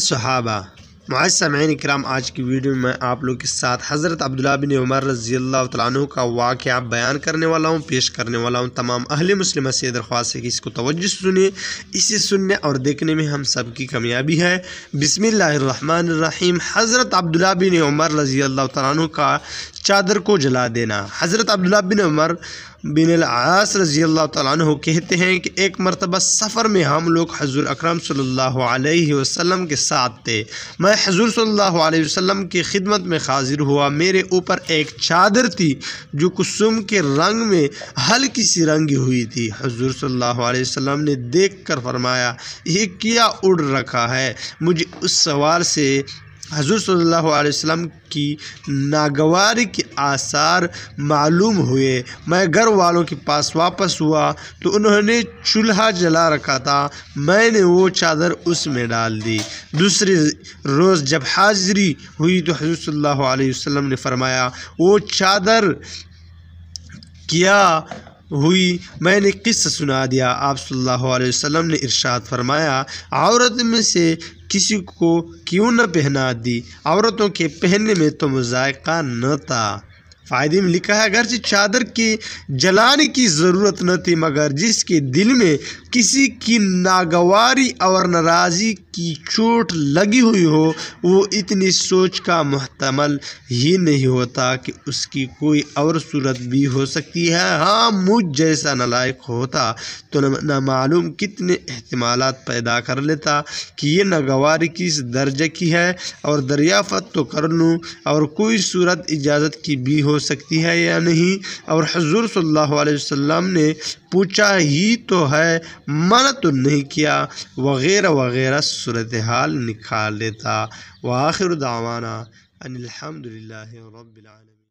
صحابہ معاذ میں کرام آج کی ویڈیو میں آپ لوگ کے ساتھ حضرت عبداللہ بن عمر رضی اللہ تعالیٰ عنہ کا واقعہ بیان کرنے والا ہوں پیش کرنے والا ہوں تمام اہل مسلمہ سے درخواست ہے کہ اس کو توجہ سنیے اسے سننے اور دیکھنے میں ہم سب کی کمیابی ہے بسم اللہ الرحمن الرحیم حضرت عبداللہ بن عمر رضی اللہ تعالیٰ عنہ کا چادر کو جلا دینا حضرت عبداللہ بن عمر بن العاص رضی اللہ تعالیٰ عنہ کہتے ہیں کہ ایک مرتبہ سفر میں ہم لوگ حضور اکرم صلی اللہ علیہ وسلم کے ساتھ تھے میں حضور صلی اللہ علیہ وسلم کی خدمت میں حاضر ہوا میرے اوپر ایک چادر تھی جو کسم کے رنگ میں ہلکی سی رنگی ہوئی تھی حضور صلی اللہ علیہ وسلم نے دیکھ کر فرمایا یہ کیا اڑ رکھا ہے مجھے اس سوال سے حضور صلی اللہ علیہ وسلم کی ناگواری کے آثار معلوم ہوئے میں گھر والوں کے پاس واپس ہوا تو انہوں نے چولہا جلا رکھا تھا میں نے وہ چادر اس میں ڈال دی دوسرے روز جب حاضری ہوئی تو حضور صلی اللہ علیہ وسلم نے فرمایا وہ چادر کیا ہوئی میں نے قصہ سنا دیا آپ صلی اللہ علیہ وسلم نے ارشاد فرمایا عورت میں سے کسی کو کیوں نہ پہنا دی عورتوں کے پہننے میں تو مذائقہ نہ تھا میں لکھا ہے اگرچہ چادر کی جلانے کی ضرورت نہ تھی مگر جس کے دل میں کسی کی ناگواری اور ناراضی کی چوٹ لگی ہوئی ہو وہ اتنی سوچ کا محتمل ہی نہیں ہوتا کہ اس کی کوئی اور صورت بھی ہو سکتی ہے ہاں مجھ جیسا نلائق ہوتا تو نہ معلوم کتنے احتمالات پیدا کر لیتا کہ یہ ناگواری کس درجہ کی ہے اور دریافت تو کر لوں اور کوئی صورت اجازت کی بھی ہو سکتی ہے یا نہیں اور حضور صلی اللہ علیہ وسلم نے پوچھا ہی تو ہے منع تو نہیں کیا وغیرہ وغیرہ صورتحال حال نکال لیتا وآخر دعوانا الحمد للہ رب العالمین